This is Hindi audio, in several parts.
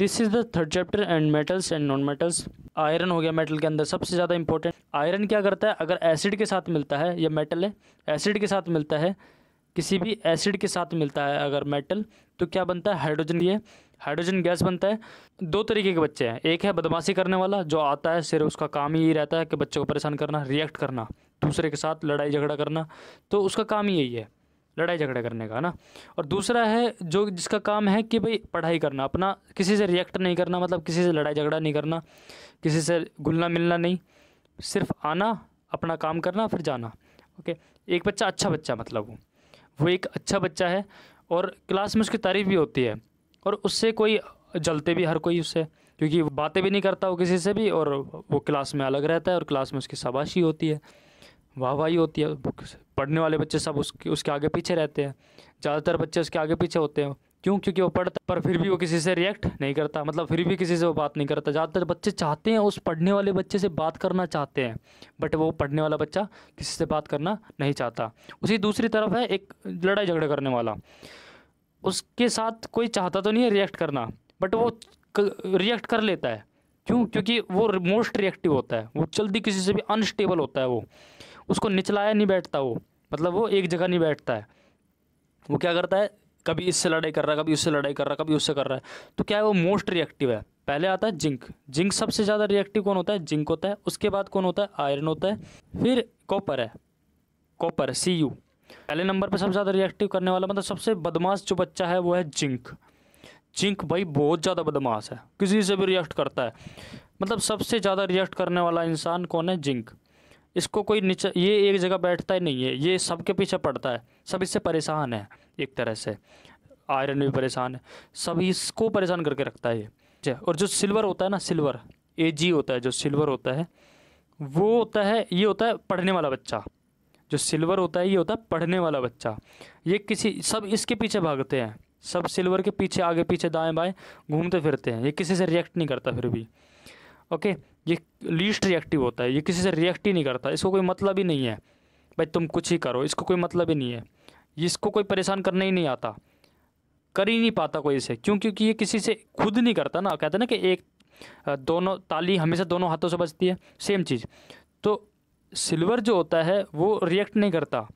this is the third chapter and metals and non metals iron हो गया मेटल के अंदर सबसे ज़्यादा इंपॉर्टेंट आयरन क्या करता है अगर एसिड के साथ मिलता है या मेटल है एसिड के साथ मिलता है किसी भी एसिड के साथ मिलता है अगर मेटल तो क्या बनता है हाइड्रोजन ये हाइड्रोजन गैस बनता है दो तरीके के बच्चे हैं एक है बदमाशी करने वाला जो आता है सिर्फ उसका काम ही यही रहता है कि बच्चों को परेशान करना रिएक्ट करना दूसरे के साथ लड़ाई झगड़ा करना तो उसका काम ही यही है लड़ाई झगड़ा करने का है ना और दूसरा है जो जिसका काम है कि भाई पढ़ाई करना अपना किसी से रिएक्ट नहीं करना मतलब किसी से लड़ाई झगड़ा नहीं करना किसी से घुलना मिलना नहीं सिर्फ आना अपना काम करना फिर जाना ओके एक बच्चा अच्छा बच्चा मतलब वो वो एक अच्छा बच्चा है और क्लास में उसकी तारीफ भी होती है और उससे कोई जलते भी हर कोई उससे क्योंकि बातें भी नहीं करता वो किसी से भी और वो क्लास में अलग रहता है और क्लास में उसकी शाबाशी होती है वाहवाही होती है पढ़ने वाले बच्चे सब उसके उसके आगे पीछे रहते हैं ज़्यादातर बच्चे उसके आगे पीछे होते हैं क्यों क्योंकि वो पढ़ता पर फिर भी वो किसी से रिएक्ट नहीं करता मतलब फिर भी किसी से वो बात नहीं करता ज़्यादातर बच्चे चाहते हैं उस पढ़ने वाले बच्चे से बात करना चाहते हैं बट वो पढ़ने वाला बच्चा किसी से बात करना नहीं चाहता उसी दूसरी तरफ है एक लड़ाई झगड़ा करने वाला उसके साथ कोई चाहता तो नहीं है रिएक्ट करना बट वो रिएक्ट कर लेता है क्यों क्योंकि वो मोस्ट रिएक्टिव होता है वो जल्दी किसी से भी अनस्टेबल होता है वो उसको निचलाया नहीं बैठता वो मतलब वो एक जगह नहीं बैठता है वो क्या करता है कभी इससे लड़ाई कर रहा है कभी उससे लड़ाई कर रहा है कभी उससे कर रहा है तो क्या है वो मोस्ट रिएक्टिव है पहले आता है जिंक जिंक सबसे ज़्यादा रिएक्टिव कौन होता है जिंक होता है उसके बाद कौन होता है आयरन होता है फिर कॉपर है कॉपर सी यू पहले नंबर पर सबसे ज़्यादा रिएक्टिव करने वाला मतलब सबसे बदमाश जो बच्चा है वो है जिंक जिंक भाई बहुत ज़्यादा बदमाश है किसी से भी रिएक्ट करता है मतलब सबसे ज़्यादा रिएक्ट करने वाला इंसान कौन है जिंक इसको कोई नीचे ये एक जगह बैठता ही नहीं है ये सबके पीछे पड़ता है सब इससे परेशान है एक तरह से आयरन भी परेशान है सब इसको परेशान करके रखता है ये अच्छा, और जो सिल्वर होता है ना सिल्वर ए जी होता है जो सिल्वर होता है वो होता है ये होता है पढ़ने वाला बच्चा जो सिल्वर होता है ये होता है पढ़ने वाला बच्चा ये किसी सब इसके पीछे भागते हैं सब सिल्वर के पीछे आगे पीछे दाएं बाएं घूमते फिरते हैं ये किसी से रिएक्ट नहीं करता फिर भी ओके ये लीस्ट रिएक्टिव होता है ये किसी से रिएक्ट ही नहीं करता इसको कोई मतलब ही नहीं है भाई तुम कुछ ही करो इसको कोई मतलब ही नहीं है इसको कोई परेशान करने ही नहीं आता कर ही नहीं पाता कोई इसे क्यों क्योंकि ये किसी से खुद नहीं करता ना कहते ना कि एक दोनों ताली हमेशा दोनों हाथों से बजती है सेम चीज़ तो सिल्वर जो होता है वो रिएक्ट नहीं करता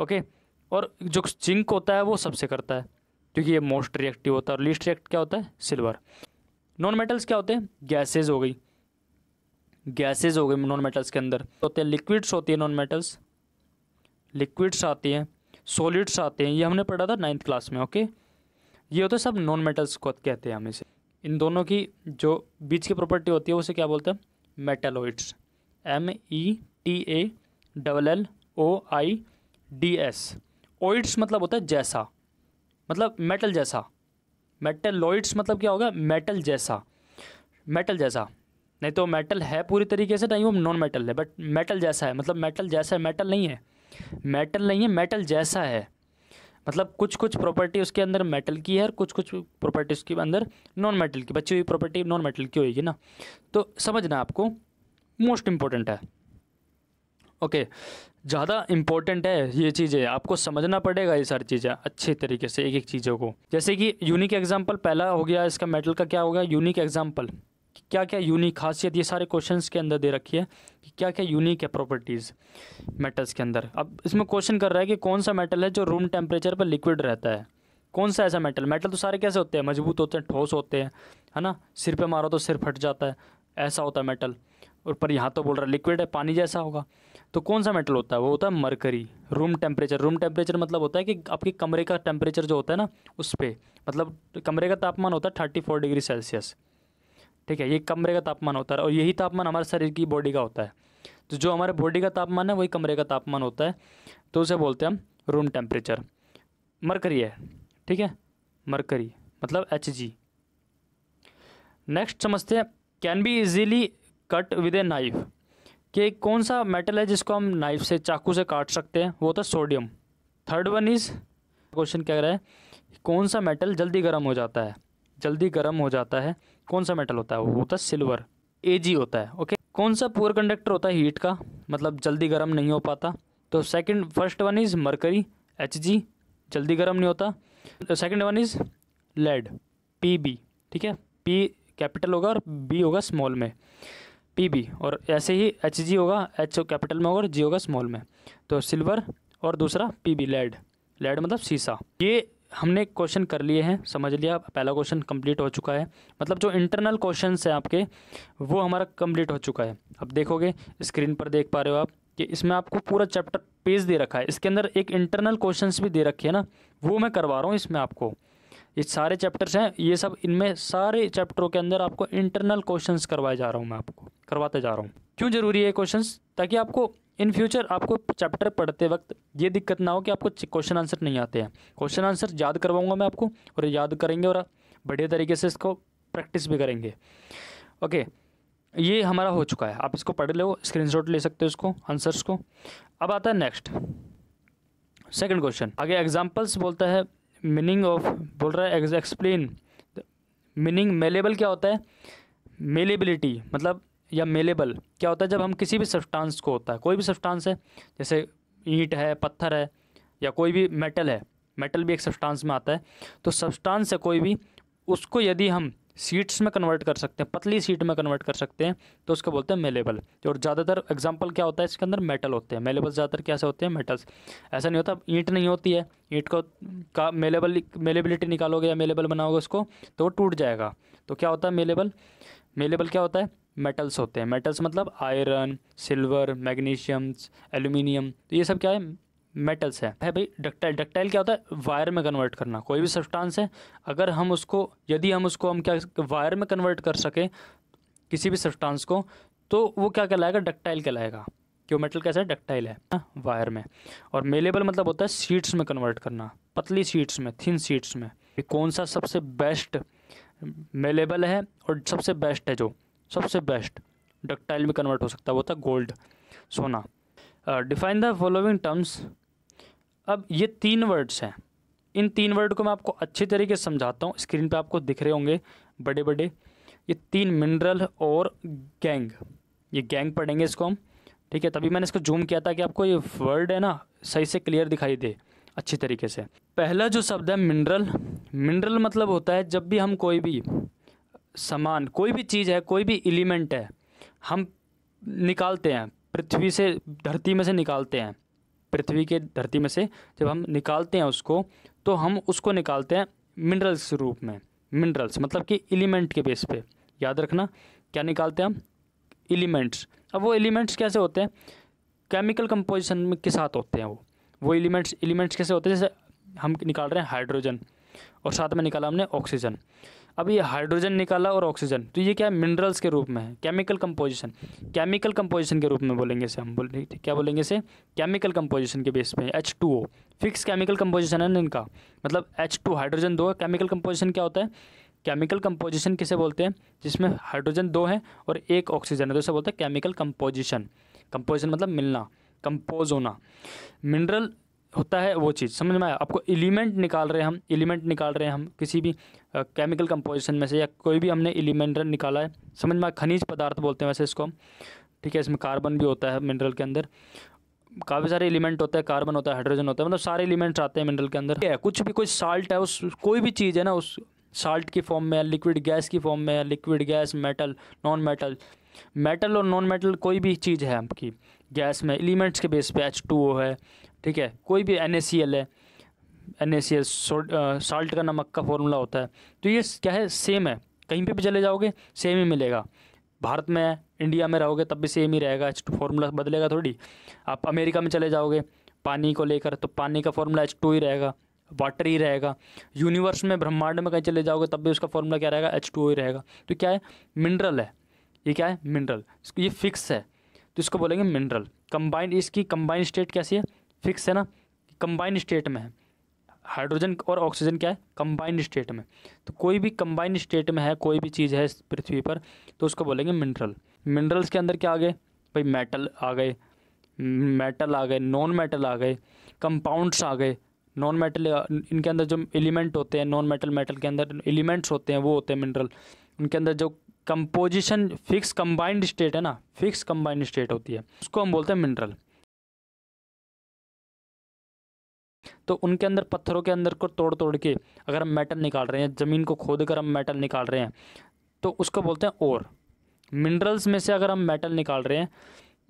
ओके और जो जिंक होता है वो सबसे करता है क्योंकि ये मोस्ट रिएक्टिव होता है और लीस्ट रिएक्ट क्या होता है सिल्वर नॉन मेटल्स क्या होते हैं गैसेज हो गई गैसेज हो गए नॉन मेटल्स के अंदर तो होते हैं लिक्विड्स होती है नॉन मेटल्स लिक्विड्स आती हैं सॉलिड्स आते हैं ये हमने पढ़ा था नाइन्थ क्लास में ओके ये होते सब नॉन मेटल्स को कहते हैं हम इसे इन दोनों की जो बीच की प्रॉपर्टी होती है उसे क्या बोलते हैं metalloids M E T A double L O I D S ओइड्स मतलब होता है जैसा मतलब मेटल जैसा मेटेलोइड्स मतलब क्या होगा मेटल जैसा मेटल जैसा नहीं तो मेटल है पूरी तरीके से नहीं वो नॉन मेटल है बट मेटल जैसा है मतलब मेटल जैसा है मेटल नहीं है मेटल नहीं है मेटल जैसा है मतलब कुछ कुछ प्रॉपर्टी उसके अंदर मेटल की है और कुछ कुछ प्रॉपर्टी उसके अंदर नॉन मेटल की बची हुई प्रॉपर्टी नॉन मेटल की होगी ना तो समझना आपको मोस्ट इम्पॉर्टेंट है ओके ज़्यादा इम्पॉर्टेंट है ये चीज़ें आपको समझना पड़ेगा ये सारी चीज़ें अच्छे तरीके से एक एक चीज़ों को जैसे कि यूनिक एग्जाम्पल पहला हो गया इसका मेटल का क्या हो गया यूनिक एग्जाम्पल क्या क्या यूनिक खासियत ये सारे क्वेश्चन के अंदर दे रखी है कि क्या क्या यूनिक है प्रॉपर्टीज़ मेटल्स के अंदर अब इसमें क्वेश्चन कर रहा है कि कौन सा मेटल है जो रूम टेम्परेचर पर लिक्विड रहता है कौन सा ऐसा मेटल मेटल तो सारे कैसे होते हैं मजबूत होते हैं ठोस होते हैं है ना सिर पे मारो तो सिर फट जाता है ऐसा होता है मेटल और पर यहाँ तो बोल रहा है लिक्विड है पानी जैसा होगा तो कौन सा मेटल होता है वो होता है mercury room temperature room temperature मतलब होता है कि आपके कमरे का टेम्परेचर जो होता है ना उस पर मतलब कमरे का तापमान होता है थर्टी फोर डिग्री सेल्सियस ठीक है ये कमरे का तापमान होता है और यही तापमान हमारे शरीर की बॉडी का होता है तो जो हमारे बॉडी का तापमान है वही कमरे का तापमान होता है तो उसे बोलते हैं हम रूम टेम्परेचर मरकरी है ठीक है मरकरी मतलब एच जी नेक्स्ट समझते हैं can be easily cut with a knife कि कौन सा मेटल है जिसको हम नाइफ से चाकू से काट सकते हैं वो होता है sodium third one is question क्या रहा है कौन सा मेटल जल्दी गर्म हो जाता है जल्दी गर्म हो जाता है कौन सा मेटल होता है वो होता है सिल्वर जी होता है ओके कौन सा पुअर कंडक्टर होता है हीट का मतलब जल्दी गर्म नहीं हो पाता तो second first one is mercury H G जल्दी गर्म नहीं होता second one is lead P B ठीक है पी कैपिटल होगा और बी होगा स्मॉल में पी बी और ऐसे ही एच जी होगा एच कैपिटल में होगा और जी होगा स्मॉल में तो सिल्वर और दूसरा पी बी लेड लेड मतलब शीशा ये हमने क्वेश्चन कर लिए हैं समझ लिया पहला क्वेश्चन कंप्लीट हो चुका है मतलब जो इंटरनल क्वेश्चन है आपके वो हमारा कंप्लीट हो चुका है अब देखोगे स्क्रीन पर देख पा रहे हो आप कि इसमें आपको पूरा चैप्टर पेज दे रखा है इसके अंदर एक इंटरनल क्वेश्चन भी दे रखे हैं ना वो मैं करवा रहा हूँ इसमें आपको ये सारे चैप्टर्स हैं ये सब इनमें सारे चैप्टरों के अंदर आपको इंटरनल क्वेश्चंस करवाए जा रहा हूँ मैं आपको करवाते जा रहा हूँ क्यों ज़रूरी है क्वेश्चंस ताकि आपको इन फ्यूचर आपको चैप्टर पढ़ते वक्त ये दिक्कत ना हो कि आपको क्वेश्चन आंसर नहीं आते हैं क्वेश्चन आंसर याद करवाऊंगा मैं आपको और याद करेंगे और बढ़िया तरीके से इसको प्रैक्टिस भी करेंगे ओके ये हमारा हो चुका है आप इसको पढ़ लो स्क्रीन ले सकते हो इसको आंसर्स को अब आता है नेक्स्ट सेकेंड क्वेश्चन आगे एग्जाम्पल्स बोलता है मीनिंग ऑफ बोल रहा है एक्सप्लेन मीनिंग मेलेबल क्या होता है मेलेबिलिटी मतलब या मेलेबल क्या होता है जब हम किसी भी सब्सटेंस को होता है कोई भी सब्सटेंस है जैसे ईंट है पत्थर है या कोई भी मेटल है मेटल भी एक सब्सटेंस में आता है तो सब्सटेंस है कोई भी उसको यदि हम सीट्स में कन्वर्ट कर सकते हैं पतली सीट में कन्वर्ट कर सकते हैं तो उसको बोलते हैं मेलेबल और ज़्यादातर एग्जाम्पल क्या होता है इसके अंदर मेटल होते हैं मेलेबल ज़्यादातर क्या होते हैं मेटल्स ऐसा नहीं होता ईंट नहीं होती है ईंट को का मेलेबल मेलेबिलिटी निकालोगे या मेलेबल बनाओगे उसको तो वो टूट जाएगा तो क्या होता है मेलेबल मेलेबल क्या होता है मेटल्स होते हैं मेटल्स मतलब आयरन सिल्वर मैग्नीशियम्स एल्यूमिनियम तो ये सब क्या है मेटल्स है है भाई डक्टाइल डक्टाइल क्या होता है वायर में कन्वर्ट करना कोई भी सब्सटेंस है अगर हम उसको यदि हम उसको हम क्या वायर में कन्वर्ट कर सकें किसी भी सब्सटेंस को तो वो क्या कहलाएगा डक्टाइल कहलाएगा क्यों मेटल कैसा है डक्टाइल है वायर हाँ, में और मेलेबल मतलब होता है सीट्स में कन्वर्ट करना पतली सीट्स में थिन सीट्स में कौन सा सबसे बेस्ट मेलेबल है और सबसे बेस्ट है जो सबसे बेस्ट डक्टाइल में कन्वर्ट हो सकता है वो था गोल्ड सोना डिफाइन द फॉलोइंग टर्म्स अब ये तीन वर्ड्स हैं इन तीन वर्ड को मैं आपको अच्छे तरीके से समझाता हूँ स्क्रीन पे आपको दिख रहे होंगे बड़े बड़े ये तीन मिनरल और गैंग ये गैंग पढ़ेंगे इसको हम ठीक है तभी मैंने इसको जूम किया था कि आपको ये वर्ड है ना सही से क्लियर दिखाई दे अच्छी तरीके से पहला जो शब्द है मिनरल मिनरल मतलब होता है जब भी हम कोई भी सामान कोई भी चीज़ है कोई भी एलिमेंट है हम निकालते हैं पृथ्वी से धरती में से निकालते हैं पृथ्वी के धरती में से जब हम निकालते हैं उसको तो हम उसको निकालते हैं मिनरल्स रूप में मिनरल्स मतलब कि एलिमेंट के बेस पे याद रखना क्या निकालते हैं हम एलिमेंट्स अब वो एलिमेंट्स कैसे होते हैं केमिकल कंपोजिशन के साथ होते हैं वो वो एलिमेंट्स एलिमेंट्स कैसे होते हैं जैसे हम निकाल रहे हैं हाइड्रोजन और साथ में निकाला हमने ऑक्सीजन अब ये हाइड्रोजन निकाला और ऑक्सीजन तो ये क्या मिनरल्स के रूप में है केमिकल कंपोजिशन केमिकल कंपोजिशन के रूप में बोलेंगे इसे हम बोल क्या बोलेंगे इसे केमिकल कंपोजिशन के बेस पे H two O fix chemical composition है ना इनका मतलब एच टू हाइड्रोजन दो है केमिकल कंपोजिशन क्या होता है केमिकल कंपोजिशन किसे बोलते हैं जिसमें हाइड्रोजन दो है और एक ऑक्सीजन है तो इसे बोलते हैं केमिकल कंपोजिशन कंपोजिशन मतलब मिलना कंपोज होना मिनरल होता है वो चीज़ समझ में आया आपको एलिमेंट निकाल रहे हैं हम एलिमेंट निकाल रहे हैं हम किसी भी केमिकल कंपोजिशन में से या कोई भी हमने एलिमेंट निकाला है समझ में आया खनिज पदार्थ बोलते हैं वैसे इसको हम ठीक है इसमें कार्बन भी होता है मिनरल के अंदर काफ़ी सारे एलिमेंट होते हैं कार्बन होता है हाइड्रोजन होता है मतलब सारे एलिमेंट्स आते हैं मिनरल के अंदर है कुछ भी कोई साल्ट है उस कोई भी चीज़ है ना उस साल्ट की फॉर्म में लिक्विड गैस की फॉर्म में liquid gas metal non metal metal और नॉन मेटल कोई भी चीज़ है आपकी गैस में एलिमेंट्स के बेस पे एच टू ओ है ठीक है कोई भी एन ए सी एल है N A C L salt का नमक का फॉर्मूला होता है तो ये क्या है सेम है कहीं पे भी चले जाओगे सेम ही मिलेगा भारत में इंडिया में रहोगे तब भी सेम ही रहेगा एच टू फार्मूला बदलेगा थोड़ी आप अमेरिका में चले जाओगे पानी को लेकर तो पानी का फॉर्मूला एच टू ही रहेगा वाटर ही रहेगा यूनिवर्स में ब्रह्मांड में कहीं चले जाओगे तब भी उसका फॉर्मूला क्या रहेगा एच टू ही रहेगा तो क्या है मिनरल है ये क्या है मिनरल ये फिक्स है तो इसको बोलेंगे मिनरल कंबाइंड इसकी कंबाइंड स्टेट कैसी है फिक्स है ना कंबाइंड स्टेट में है हाइड्रोजन और ऑक्सीजन क्या है कंबाइंड स्टेट में तो कोई भी कंबाइंड स्टेट में है कोई भी चीज़ है इस पृथ्वी पर तो उसको बोलेंगे मिनरल मिनरल्स के अंदर क्या आ गए भाई मेटल आ गए मेटल आ गए नॉन मेटल आ गए कंपाउंड्स आ गए नॉन मेटल इनके अंदर जो एलिमेंट होते हैं नॉन मेटल मेटल के अंदर एलिमेंट्स होते हैं वो होते हैं मिनरल उनके अंदर जो कंपोजिशन फिक्स कंबाइंड स्टेट है ना फिक्स कंबाइंड स्टेट होती है उसको हम बोलते हैं मिनरल तो उनके अंदर पत्थरों के अंदर को तोड़ तोड़ के अगर हम मेटल निकाल रहे हैं ज़मीन को खोद कर हम मेटल निकाल रहे हैं तो उसको बोलते हैं और मिनरल्स में से अगर हम मेटल निकाल रहे हैं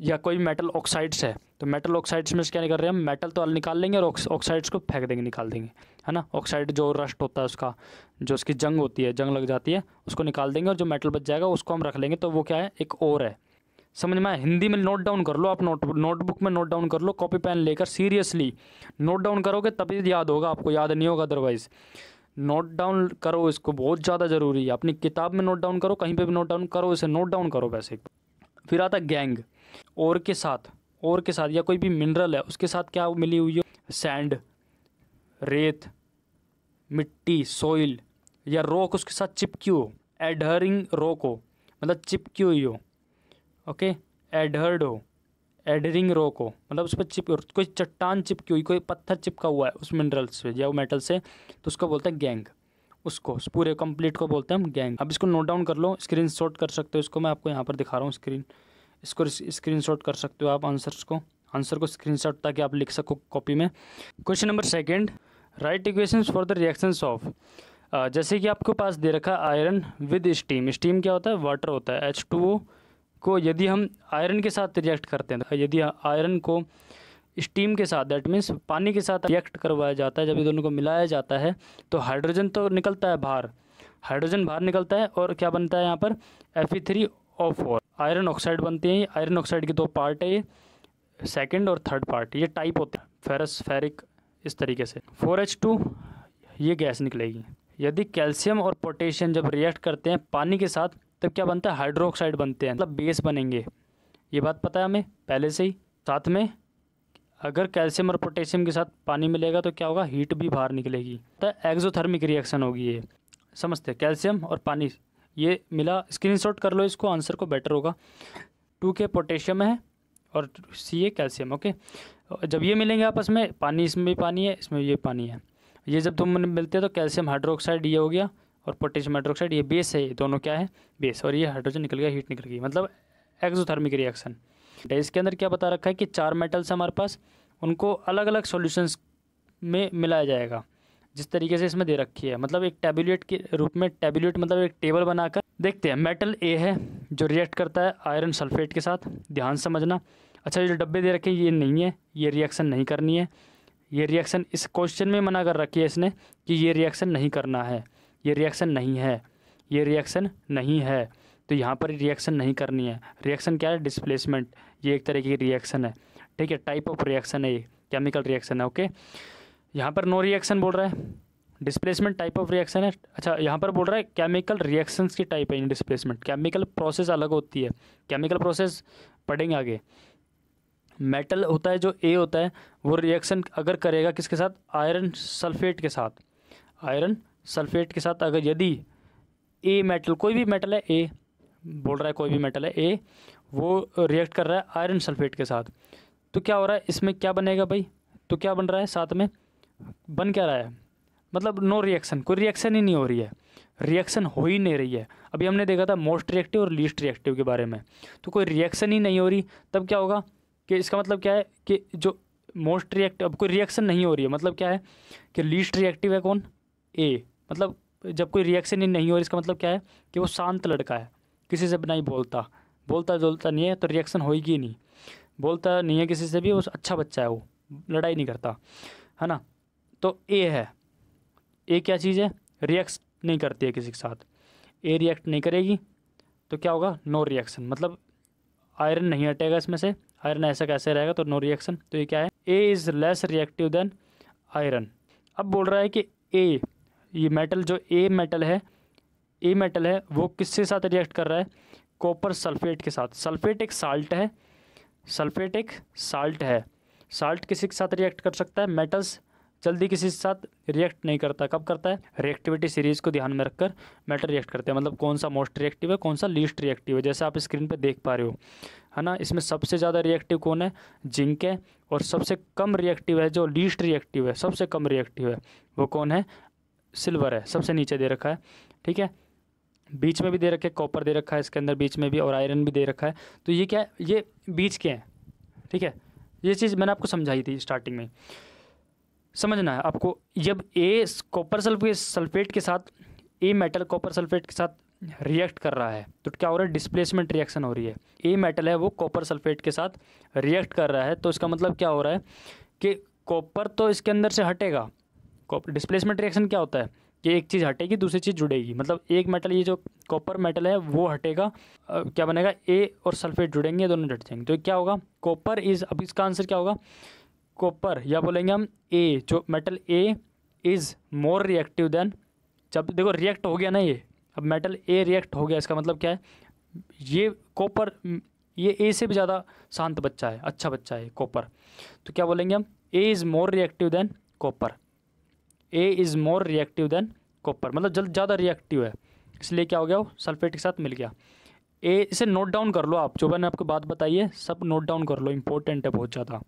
या कोई मेटल ऑक्साइड्स है तो मेटल ऑक्साइड्स में से क्या कर रहे हैं हम मेटल तो निकाल लेंगे और ऑक्साइड्स को फेंक देंगे निकाल देंगे है ना ऑक्साइड जो रस्ट होता है उसका जो उसकी जंग होती है जंग लग जाती है उसको निकाल देंगे और जो मेटल बच जाएगा उसको हम रख लेंगे तो वो क्या है एक और है समझ में आए हिंदी में नोट डाउन कर लो आप नोट नोटबुक में नोट डाउन कर लो कॉपी पेन लेकर सीरियसली नोट डाउन करोगे तभी याद होगा आपको याद नहीं होगा अदरवाइज़ नोट डाउन करो इसको बहुत ज़्यादा ज़रूरी है अपनी किताब में नोट डाउन करो कहीं पे भी नोट डाउन करो इसे नोट डाउन करो वैसे फिर आता गैंग और के साथ और के साथ या कोई भी मिनरल है उसके साथ क्या मिली हुई हो सैंड रेत मिट्टी सोइल या रोक उसके साथ चिपकी हो एडहरिंग रोक हो मतलब चिपकी हुई हो ओके एडहर्ड हो एडहरिंग रोक हो मतलब उस पर चिप कोई चट्टान चिपकी हुई कोई पत्थर चिपका हुआ है उस मिनरल से या वो मेटल से तो उसको बोलते हैं गैंग उसको उस पूरे कंप्लीट को बोलते हैं हम गैंग अब इसको नोट डाउन कर लो स्क्रीन शॉट कर सकते हो इसको मैं आपको यहाँ पर दिखा रहा हूँ स्क्रीन इसको स्क्रीनशॉट कर सकते हो आप आंसर्स को आंसर को स्क्रीनशॉट ताकि आप लिख सको कॉपी में question number second write equation for the reactions of जैसे कि आपके पास दे रखा आयरन विद स्टीम स्टीम क्या होता है वाटर होता है एच टू ओ को यदि हम आयरन के साथ रिएक्ट करते हैं तो यदि आयरन को स्टीम के साथ दैट मीन्स पानी के साथ रिएक्ट करवाया जाता है जब ये दोनों को मिलाया जाता है तो हाइड्रोजन तो निकलता है बाहर हाइड्रोजन बाहर निकलता है और क्या बनता है यहाँ पर F E three O four iron oxide बनती है आयरन ऑक्साइड की दो पार्ट है ये सेकेंड और थर्ड पार्ट ये टाइप होता है फेरस फेरिक इस तरीके से फोर एच टू ये गैस निकलेगी यदि कैल्शियम और पोटेशियम जब रिएक्ट करते हैं पानी के साथ तब क्या बनता है हाइड्रोक्साइड बनते हैं मतलब बेस बनेंगे ये बात पता है हमें पहले से ही साथ में अगर कैल्शियम और पोटेशियम के साथ पानी मिलेगा तो क्या होगा हीट भी बाहर निकलेगी तो एक्जोथर्मिक रिएक्शन होगी ये समझते कैल्शियम और पानी ये मिला स्क्रीनशॉट कर लो इसको आंसर को बेटर होगा टू के पोटेशियम है और सी ए कैल्शियम ओके जब ये मिलेंगे आपस में पानी इसमें भी पानी है इसमें ये पानी है ये जब तुम मिलते हैं तो कैल्शियम हाइड्रोक्साइड ये हो गया और पोटेशियम हाइड्रोक्साइड ये बेस है ये दोनों क्या है बेस और ये हाइड्रोजन निकल गया हीट निकल गई मतलब एक्जोथर्मिक तो रिएक्शन इसके अंदर क्या बता रखा है कि चार मेटल्स हमारे पास उनको अलग अलग सोल्यूशंस में मिलाया जाएगा जिस तरीके से इसमें दे रखी है मतलब एक टेबलेट के रूप में टेबलेट मतलब एक टेबल बनाकर देखते हैं मेटल ए है जो रिएक्ट करता है आयरन सल्फेट के साथ ध्यान समझना अच्छा ये जो डब्बे दे रखे हैं ये नहीं है ये रिएक्शन नहीं करनी है ये रिएक्शन इस क्वेश्चन में मना कर रखी है इसने कि ये रिएक्शन नहीं करना है ये रिएक्शन नहीं है ये रिएक्शन नहीं है तो यहाँ पर रिएक्शन नहीं करनी है रिएक्शन क्या है डिस्प्लेसमेंट ये एक तरह की रिएक्शन है ठीक है टाइप ऑफ रिएक्शन है ये केमिकल रिएक्शन है ओके यहाँ पर नो रिएक्शन बोल रहा है डिस्प्लेसमेंट टाइप ऑफ रिएक्शन है अच्छा यहाँ पर बोल रहा है केमिकल रिएक्शंस की टाइप है डिस्प्लेसमेंट केमिकल प्रोसेस अलग होती है केमिकल प्रोसेस पढ़ेंगे आगे मेटल होता है जो ए होता है वो रिएक्शन अगर करेगा किसके साथ आयरन सल्फेट के साथ आयरन सल्फेट के साथ अगर यदि ए मेटल कोई भी मेटल है ए बोल रहा है कोई भी मेटल है ए वो रिएक्ट कर रहा है आयरन सल्फेट के साथ तो क्या हो रहा है इसमें क्या बनेगा भाई तो क्या बन रहा है साथ में बन क्या रहा है मतलब नो रिएक्शन कोई रिएक्शन ही नहीं हो रही है रिएक्शन हो ही नहीं रही है अभी हमने देखा था मोस्ट रिएक्टिव और लीस्ट रिएक्टिव के बारे में तो कोई रिएक्शन ही नहीं हो रही तब क्या होगा कि इसका मतलब क्या है कि जो मोस्ट रिएक्टिव अब कोई रिएक्शन नहीं हो रही है मतलब क्या है कि लीस्ट रिएक्टिव है कौन ए मतलब जब कोई रिएक्शन ही नहीं हो रही इसका मतलब क्या है कि वो शांत लड़का है किसी से भी नहीं बोलता बोलता जोलता नहीं है तो रिएक्शन होगी नहीं बोलता नहीं है किसी से भी वो अच्छा बच्चा है वो लड़ाई नहीं करता है ना तो ए है ए क्या चीज़ है रिएक्ट नहीं करती है किसी के साथ ए रिएक्ट नहीं करेगी तो क्या होगा नो रिएक्शन मतलब आयरन नहीं हटेगा इसमें से आयरन ऐसा कैसे रहेगा तो नो रिएक्शन तो ये क्या है A is less reactive than iron अब बोल रहा है कि ए ये मेटल जो ए मेटल है ए मेटल है वो किसके साथ रिएक्ट कर रहा है कॉपर सल्फेट के साथ सल्फेट एक साल्ट है सल्फेट एक साल्ट है साल्ट किसी के साथ रिएक्ट कर सकता है मेटल्स जल्दी किसी के साथ रिएक्ट नहीं करता कब करता है रिएक्टिविटी सीरीज को ध्यान में रखकर मैटर रिएक्ट करते हैं मतलब कौन सा मोस्ट रिएक्टिव है कौन सा लीस्ट रिएक्टिव है जैसे आप स्क्रीन पर देख पा रहे हो है ना इसमें सबसे ज़्यादा रिएक्टिव कौन है जिंक है और सबसे कम रिएक्टिव है जो लीस्ट रिएक्टिव है सबसे कम रिएक्टिव है वो कौन है सिल्वर है सबसे नीचे दे रखा है ठीक है बीच में भी दे रखे कॉपर दे रखा है इसके अंदर बीच में भी और आयरन भी दे रखा है तो ये क्या है ये बीच के हैं ठीक है ये चीज़ मैंने आपको समझाई थी स्टार्टिंग में समझना है आपको जब ए कॉपर सल्फेट के साथ ए मेटल कॉपर सल्फेट के साथ रिएक्ट कर रहा है तो क्या हो रहा है डिस्प्लेसमेंट रिएक्शन हो रही है ए मेटल है वो कॉपर सल्फेट के साथ रिएक्ट कर रहा है तो इसका मतलब क्या हो रहा है कि कॉपर तो इसके अंदर से हटेगा डिस्प्लेसमेंट रिएक्शन क्या होता है कि एक चीज़ हटेगी दूसरी चीज़ जुड़ेगी मतलब एक मेटल ये जो कॉपर मेटल है वो हटेगा क्या बनेगा ए और सल्फेट जुड़ेंगे दोनों हट जाएंगे तो क्या होगा कॉपर इज अब इसका आंसर क्या होगा कॉपर या बोलेंगे हम ए जो metal A is more reactive than जब देखो रिएक्ट हो गया ना ये अब मेटल ए रिएक्ट हो गया इसका मतलब क्या है ये कॉपर ये ए से भी ज़्यादा शांत बच्चा है अच्छा बच्चा है कॉपर तो क्या बोलेंगे हम A is more reactive than copper A is more reactive than copper मतलब जल्द ज़्यादा रिएक्टिव है इसलिए क्या हो गया वो सल्फेट के साथ मिल गया ए इसे नोट डाउन कर लो आप जो मैंने आपको बात बताई है सब नोट डाउन कर लो इंपॉर्टेंट है बहुत ज़्यादा